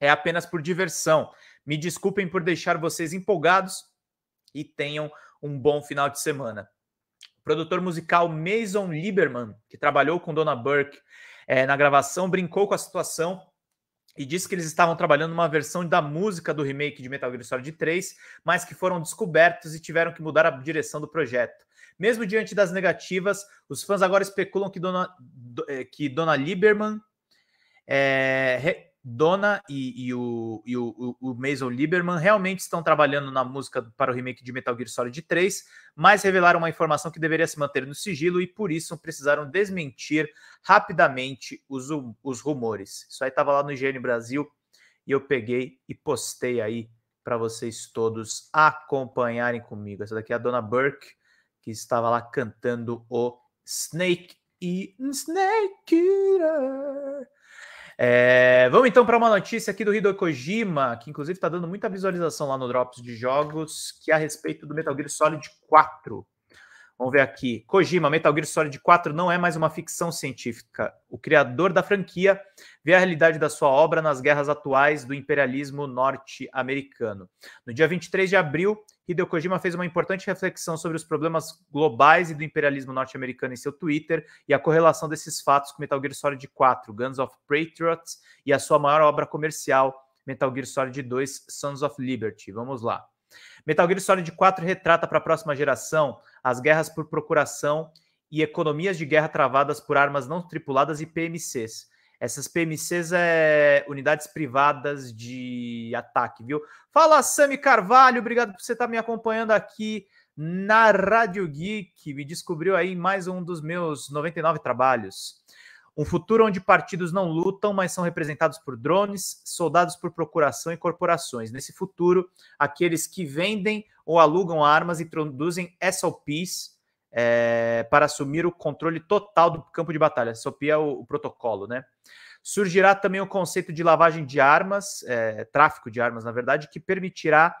é apenas por diversão. Me desculpem por deixar vocês empolgados e tenham um bom final de semana. O produtor musical Mason Lieberman, que trabalhou com Donna Burke é, na gravação, brincou com a situação e disse que eles estavam trabalhando uma versão da música do remake de Metal Gear Solid 3, mas que foram descobertos e tiveram que mudar a direção do projeto. Mesmo diante das negativas, os fãs agora especulam que Dona, é, que Dona Lieberman é, Dona e, e, o, e o, o, Mason Lieberman realmente estão trabalhando na música para o remake de Metal Gear Solid 3, mas revelaram uma informação que deveria se manter no sigilo e por isso precisaram desmentir rapidamente os, os rumores. Isso aí estava lá no IGN Brasil e eu peguei e postei aí para vocês todos acompanharem comigo. Essa daqui é a Dona Burke, que estava lá cantando o Snake e Snake Eater. É, vamos então para uma notícia aqui do Hideo Kojima, que inclusive está dando muita visualização lá no Drops de Jogos, que é a respeito do Metal Gear Solid 4. Vamos ver aqui. Kojima, Metal Gear Solid 4 não é mais uma ficção científica. O criador da franquia vê a realidade da sua obra nas guerras atuais do imperialismo norte-americano. No dia 23 de abril, Hideo Kojima fez uma importante reflexão sobre os problemas globais e do imperialismo norte-americano em seu Twitter e a correlação desses fatos com Metal Gear Solid 4, Guns of Patriots e a sua maior obra comercial, Metal Gear Solid 2, Sons of Liberty. Vamos lá. Metal Gear Solid 4 retrata para a próxima geração as guerras por procuração e economias de guerra travadas por armas não tripuladas e PMCs. Essas PMCs é unidades privadas de ataque, viu? Fala, Sami Carvalho, obrigado por você estar tá me acompanhando aqui na Rádio Geek. Me descobriu aí mais um dos meus 99 trabalhos. Um futuro onde partidos não lutam, mas são representados por drones, soldados por procuração e corporações. Nesse futuro, aqueles que vendem ou alugam armas introduzem SOPs é, para assumir o controle total do campo de batalha. SOP é o, o protocolo, né? Surgirá também o conceito de lavagem de armas, é, tráfico de armas, na verdade, que permitirá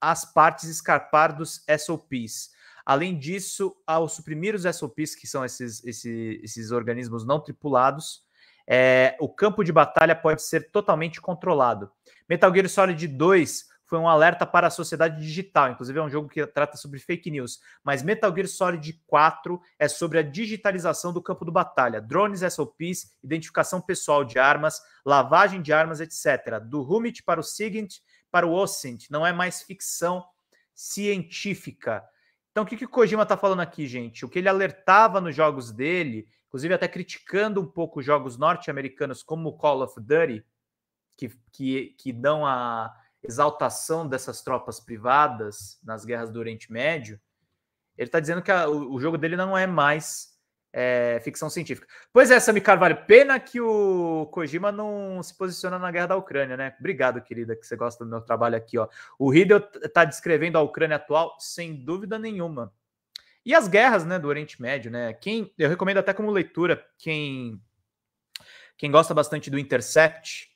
as partes escapar dos SOPs Além disso, ao suprimir os SOPs, que são esses, esses, esses organismos não tripulados, é, o campo de batalha pode ser totalmente controlado. Metal Gear Solid 2 foi um alerta para a sociedade digital, inclusive é um jogo que trata sobre fake news, mas Metal Gear Solid 4 é sobre a digitalização do campo de batalha, drones SOPs, identificação pessoal de armas, lavagem de armas, etc. Do Humit para o Sigint, para o Ossint, não é mais ficção científica, então, o que, que o Kojima está falando aqui, gente? O que ele alertava nos jogos dele, inclusive até criticando um pouco os jogos norte-americanos como o Call of Duty, que, que, que dão a exaltação dessas tropas privadas nas guerras do Oriente Médio, ele está dizendo que a, o, o jogo dele não é mais é, ficção científica. Pois é, Sami Carvalho, pena que o Kojima não se posiciona na guerra da Ucrânia, né? Obrigado, querida, que você gosta do meu trabalho aqui, ó. O Riddle tá descrevendo a Ucrânia atual sem dúvida nenhuma. E as guerras, né, do Oriente Médio, né? Quem eu recomendo até como leitura, quem quem gosta bastante do Intercept,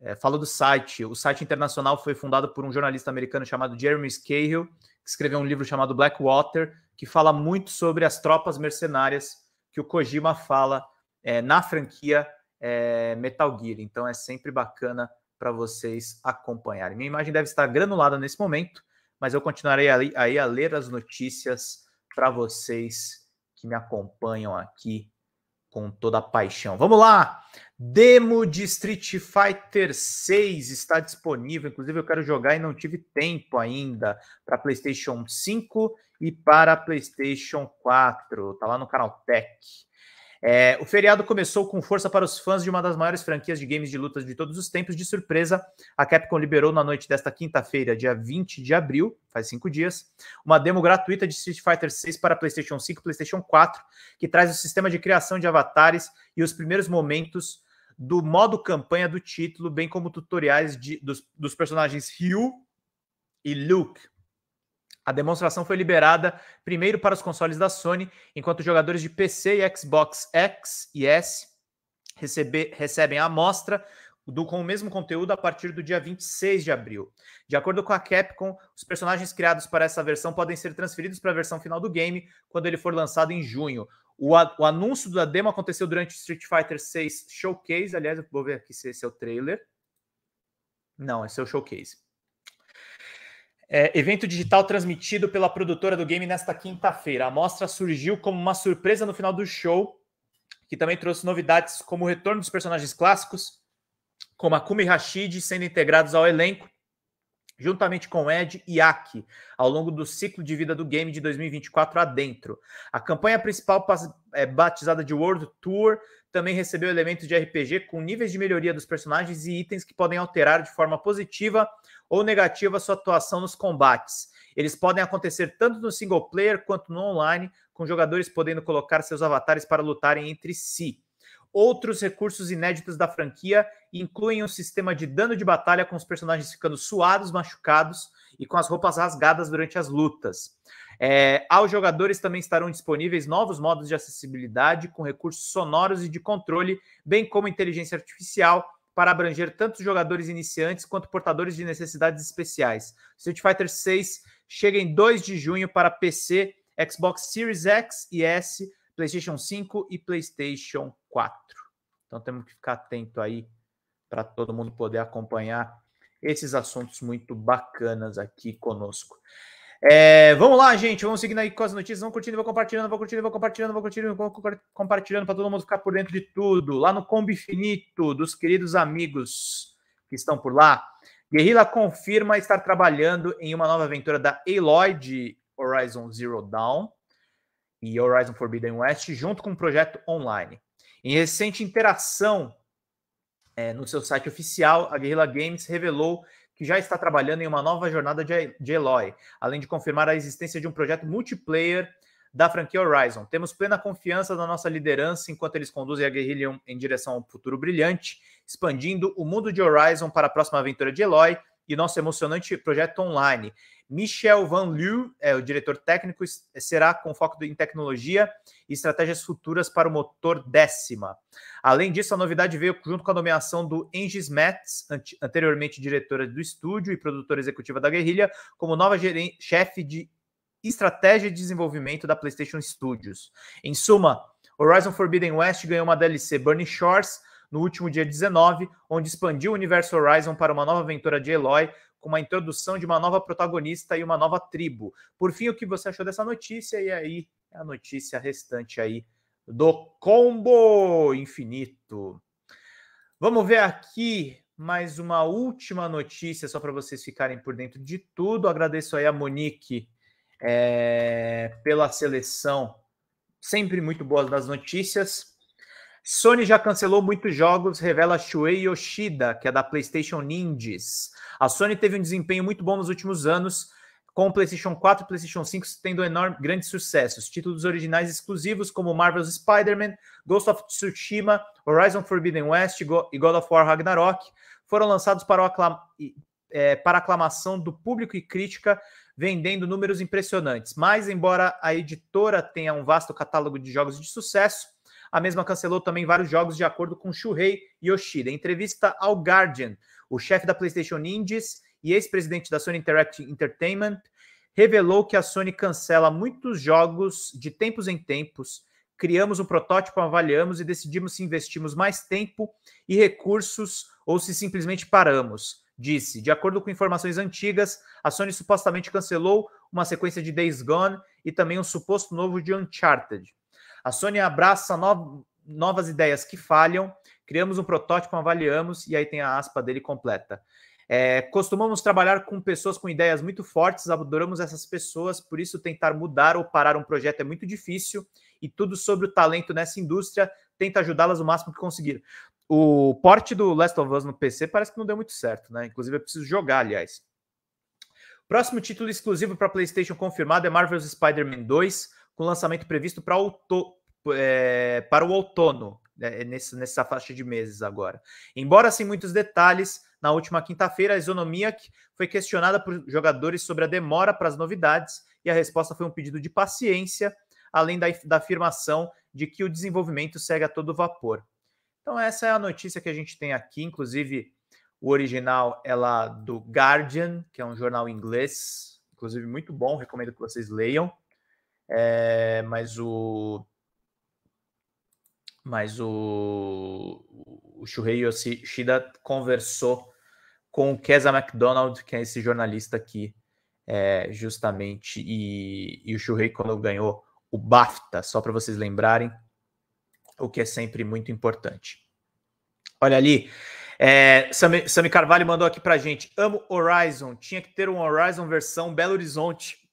é, do site. O site internacional foi fundado por um jornalista americano chamado Jeremy Scahill, que escreveu um livro chamado Blackwater, que fala muito sobre as tropas mercenárias que o Kojima fala é, na franquia é, Metal Gear. Então é sempre bacana para vocês acompanharem. Minha imagem deve estar granulada nesse momento, mas eu continuarei aí a ler as notícias para vocês que me acompanham aqui com toda a paixão. Vamos lá! Demo de Street Fighter 6 está disponível. Inclusive, eu quero jogar e não tive tempo ainda para PlayStation 5 e para PlayStation 4. Tá lá no canal Tech. É, o feriado começou com força para os fãs de uma das maiores franquias de games de lutas de todos os tempos. De surpresa, a Capcom liberou na noite desta quinta-feira, dia 20 de abril, faz cinco dias, uma demo gratuita de Street Fighter VI para PlayStation 5 e PlayStation 4, que traz o sistema de criação de avatares e os primeiros momentos do modo campanha do título, bem como tutoriais de, dos, dos personagens Ryu e Luke. A demonstração foi liberada primeiro para os consoles da Sony, enquanto jogadores de PC e Xbox X e S recebem a amostra do, com o mesmo conteúdo a partir do dia 26 de abril. De acordo com a Capcom, os personagens criados para essa versão podem ser transferidos para a versão final do game quando ele for lançado em junho. O, a, o anúncio da demo aconteceu durante o Street Fighter VI Showcase. Aliás, eu vou ver aqui se esse é o trailer. Não, esse é o Showcase. É, evento digital transmitido pela produtora do game nesta quinta-feira. A mostra surgiu como uma surpresa no final do show, que também trouxe novidades como o retorno dos personagens clássicos, como Akumi e Rashid sendo integrados ao elenco, juntamente com Ed e Aki, ao longo do ciclo de vida do game de 2024 adentro. A campanha principal, é, batizada de World Tour, também recebeu elementos de RPG com níveis de melhoria dos personagens e itens que podem alterar de forma positiva ou negativa sua atuação nos combates. Eles podem acontecer tanto no single player quanto no online, com jogadores podendo colocar seus avatares para lutarem entre si. Outros recursos inéditos da franquia incluem um sistema de dano de batalha com os personagens ficando suados, machucados e com as roupas rasgadas durante as lutas. É, aos jogadores também estarão disponíveis novos modos de acessibilidade com recursos sonoros e de controle, bem como inteligência artificial para abranger tanto jogadores iniciantes quanto portadores de necessidades especiais. Street Fighter 6 chega em 2 de junho para PC, Xbox Series X e S, PlayStation 5 e PlayStation 4. Então temos que ficar atento aí para todo mundo poder acompanhar esses assuntos muito bacanas aqui conosco. É, vamos lá, gente. Vamos seguindo aí com as notícias. Vão curtindo, vamos compartilhando, vamos curtindo, vamos compartilhando, vamos curtindo, vão compartilhando para todo mundo ficar por dentro de tudo. Lá no Combi Finito, dos queridos amigos que estão por lá. Guerrilla confirma estar trabalhando em uma nova aventura da Aloy de Horizon Zero Dawn e Horizon Forbidden West, junto com um projeto online. Em recente interação é, no seu site oficial, a Guerrilla Games revelou que já está trabalhando em uma nova jornada de Eloy, além de confirmar a existência de um projeto multiplayer da franquia Horizon. Temos plena confiança na nossa liderança enquanto eles conduzem a guerrilha em direção ao futuro brilhante, expandindo o mundo de Horizon para a próxima aventura de Eloy e nosso emocionante projeto online. Michel Van Leeuw, é, o diretor técnico, será com foco em tecnologia e estratégias futuras para o motor décima. Além disso, a novidade veio junto com a nomeação do Engis Metz, anteriormente diretora do estúdio e produtora executiva da Guerrilha, como nova chefe de estratégia de desenvolvimento da PlayStation Studios. Em suma, Horizon Forbidden West ganhou uma DLC Burning Shores, no último dia 19, onde expandiu o universo Horizon para uma nova aventura de Eloy, com uma introdução de uma nova protagonista e uma nova tribo. Por fim, o que você achou dessa notícia? E aí, é a notícia restante aí do combo infinito. Vamos ver aqui mais uma última notícia, só para vocês ficarem por dentro de tudo. Agradeço aí a Monique é, pela seleção, sempre muito boas das notícias. Sony já cancelou muitos jogos, revela Shuei Yoshida, que é da PlayStation Indies. A Sony teve um desempenho muito bom nos últimos anos, com o PlayStation 4 e PlayStation 5 tendo enorme, grandes sucessos. Títulos originais exclusivos como Marvel's Spider-Man, Ghost of Tsushima, Horizon Forbidden West e God of War Ragnarok foram lançados para, é, para aclamação do público e crítica, vendendo números impressionantes. Mas, embora a editora tenha um vasto catálogo de jogos de sucesso, a mesma cancelou também vários jogos de acordo com Shuhei Yoshida. Em entrevista ao Guardian, o chefe da PlayStation Indies e ex-presidente da Sony Interactive Entertainment revelou que a Sony cancela muitos jogos de tempos em tempos. Criamos um protótipo, avaliamos e decidimos se investimos mais tempo e recursos ou se simplesmente paramos disse. De acordo com informações antigas, a Sony supostamente cancelou uma sequência de Days Gone e também um suposto novo de Uncharted. A Sony abraça no, novas ideias que falham, criamos um protótipo, avaliamos, e aí tem a aspa dele completa. É, costumamos trabalhar com pessoas com ideias muito fortes, adoramos essas pessoas, por isso tentar mudar ou parar um projeto é muito difícil, e tudo sobre o talento nessa indústria, tenta ajudá-las o máximo que conseguir. O porte do Last of Us no PC parece que não deu muito certo, né? Inclusive, eu preciso jogar, aliás. Próximo título exclusivo para PlayStation confirmado é Marvel's Spider-Man 2 com lançamento previsto para outono. É, eh, para o outono, é, nesse, nessa faixa de meses agora. Embora sem muitos detalhes, na última quinta-feira, a Isonomiac foi questionada por jogadores sobre a demora para as novidades e a resposta foi um pedido de paciência, além da, da afirmação de que o desenvolvimento segue a todo vapor. Então essa é a notícia que a gente tem aqui, inclusive o original é lá do Guardian, que é um jornal inglês, inclusive muito bom, recomendo que vocês leiam. É, mas o. Mas o. O Shuhei Yoshida conversou com o Keza McDonald, que é esse jornalista aqui, é, justamente. E, e o Shuhei, quando ganhou o BAFTA, só para vocês lembrarem, o que é sempre muito importante. Olha ali. É, Sami, Sami Carvalho mandou aqui pra gente. Amo Horizon. Tinha que ter um Horizon versão Belo Horizonte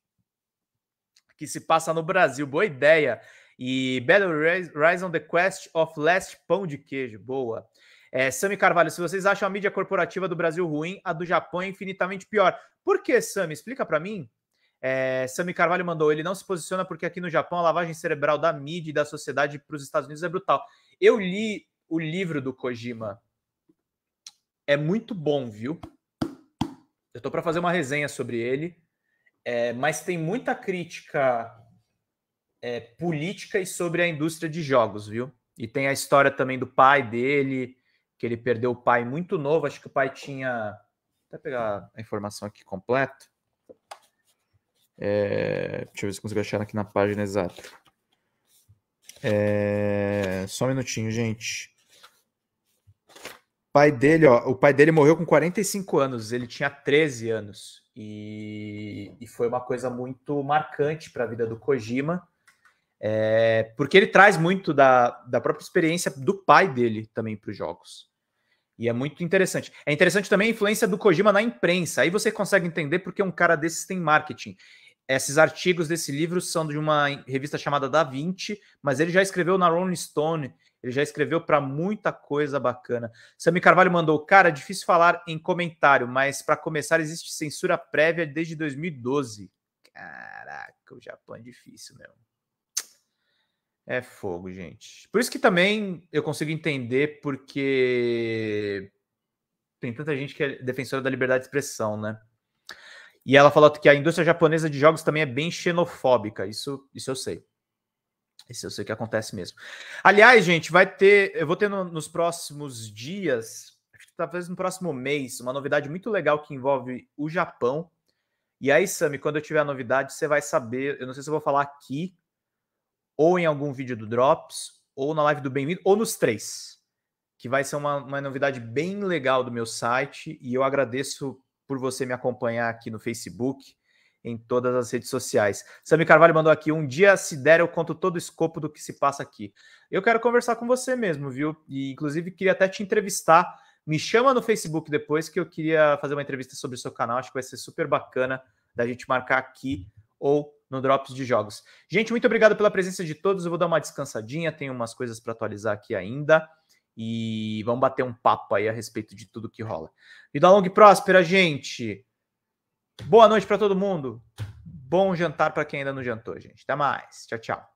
que se passa no Brasil. Boa ideia. E Battle Rise on the Quest of Last Pão de Queijo. Boa. É, Sami Carvalho, se vocês acham a mídia corporativa do Brasil ruim, a do Japão é infinitamente pior. Por que, Sami? Explica para mim. É, Sami Carvalho mandou, ele não se posiciona porque aqui no Japão a lavagem cerebral da mídia e da sociedade para os Estados Unidos é brutal. Eu li o livro do Kojima. É muito bom, viu? Eu tô para fazer uma resenha sobre ele. É, mas tem muita crítica é, política e sobre a indústria de jogos, viu? E tem a história também do pai dele, que ele perdeu o pai muito novo. Acho que o pai tinha. Vou até pegar a informação aqui completa. É... Deixa eu ver se consigo achar aqui na página exata. É... Só um minutinho, gente. pai dele, ó, o pai dele morreu com 45 anos, ele tinha 13 anos. E, e foi uma coisa muito marcante para a vida do Kojima, é, porque ele traz muito da, da própria experiência do pai dele também para os jogos. E é muito interessante. É interessante também a influência do Kojima na imprensa. Aí você consegue entender porque um cara desses tem marketing. Esses artigos desse livro são de uma revista chamada Da Vinci, mas ele já escreveu na Rolling Stone, ele já escreveu para muita coisa bacana. Sami Carvalho mandou: Cara, é difícil falar em comentário, mas para começar, existe censura prévia desde 2012. Caraca, o Japão é difícil mesmo. É fogo, gente. Por isso que também eu consigo entender porque tem tanta gente que é defensora da liberdade de expressão, né? E ela falou que a indústria japonesa de jogos também é bem xenofóbica. Isso, isso eu sei. Isso eu sei que acontece mesmo. Aliás, gente, vai ter. Eu vou ter no, nos próximos dias, talvez no próximo mês, uma novidade muito legal que envolve o Japão. E aí, Sami, quando eu tiver a novidade, você vai saber. Eu não sei se eu vou falar aqui, ou em algum vídeo do Drops, ou na live do Bem-vindo, ou nos três. Que vai ser uma, uma novidade bem legal do meu site. E eu agradeço por você me acompanhar aqui no Facebook, em todas as redes sociais. Sami Carvalho mandou aqui: um dia, se der, eu conto todo o escopo do que se passa aqui. Eu quero conversar com você mesmo, viu? E inclusive queria até te entrevistar. Me chama no Facebook depois que eu queria fazer uma entrevista sobre o seu canal. Acho que vai ser super bacana da gente marcar aqui ou no Drops de Jogos. Gente, muito obrigado pela presença de todos. Eu vou dar uma descansadinha, tenho umas coisas para atualizar aqui ainda e vamos bater um papo aí a respeito de tudo que rola. Vida longa e próspera, gente. Boa noite para todo mundo. Bom jantar para quem ainda não jantou, gente. Até mais. Tchau, tchau.